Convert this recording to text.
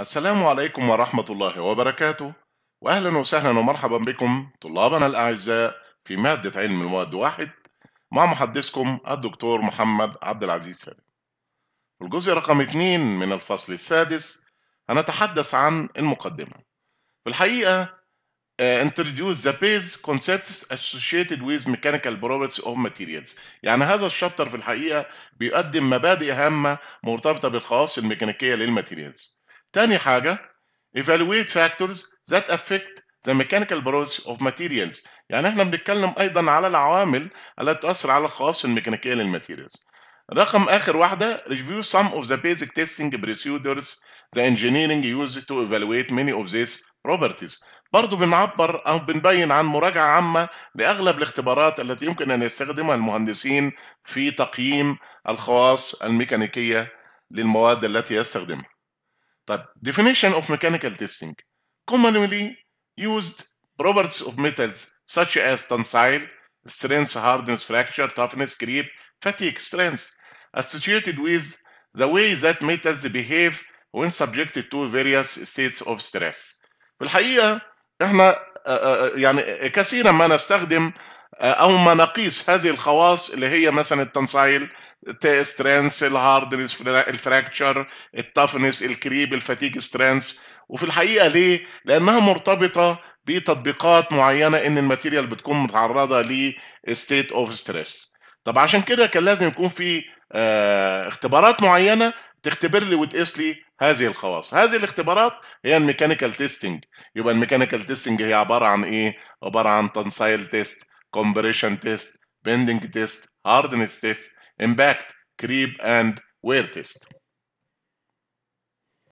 السلام عليكم ورحمة الله وبركاته وأهلا وسهلا ومرحبا بكم طلابنا الأعزاء في مادة علم المواد واحد مع محدثكم الدكتور محمد عبد العزيز سالم في الجزء رقم 2 من الفصل السادس هنتحدث عن المقدمة في الحقيقة آه، introduce the base concepts associated with mechanical properties of materials يعني هذا الشابتر في الحقيقة بيقدم مبادئ هامة مرتبطة بالخواص الميكانيكية للماتيريالز تاني حاجة evaluate factors that affect the mechanical process of materials يعني احنا بنتكلم ايضا على العوامل التي تأثر على الخواص الميكانيكية للماتيريالز رقم اخر واحدة review some of the basic testing procedures the engineering used to evaluate many of these properties برضه بنعبر او بنبين عن مراجعه عامه لاغلب الاختبارات التي يمكن ان يستخدمها المهندسين في تقييم الخواص الميكانيكيه للمواد التي يستخدمها طيب definition of mechanical testing commonly used properties of metals such as tensile strength, hardness, fracture, toughness, creep, fatigue, strength associated with the way that metals behave when subjected to various states of stress. في الحقيقة احنا يعني كثيرا ما نستخدم او ما نقيس هذه الخواص اللي هي مثلا التنسايل سترينث الهاردنس الفراكتشر التفنس الكريب الفاتيج سترينث وفي الحقيقه ليه؟ لانها مرتبطه بتطبيقات معينه ان الماتيريال بتكون متعرضه لستيت اوف ستريس. طب عشان كده كان لازم يكون في آه اختبارات معينه تختبر لي وتقيس لي e هذه الخواص هذه الاختبارات هي الميكانيكال تيستنج يبقى الميكانيكال تيستنج هي عباره عن ايه عباره عن تنسايل تيست كومبريشن تيست بيندنج تيست هاردنس تيست impact, creep, and wear test.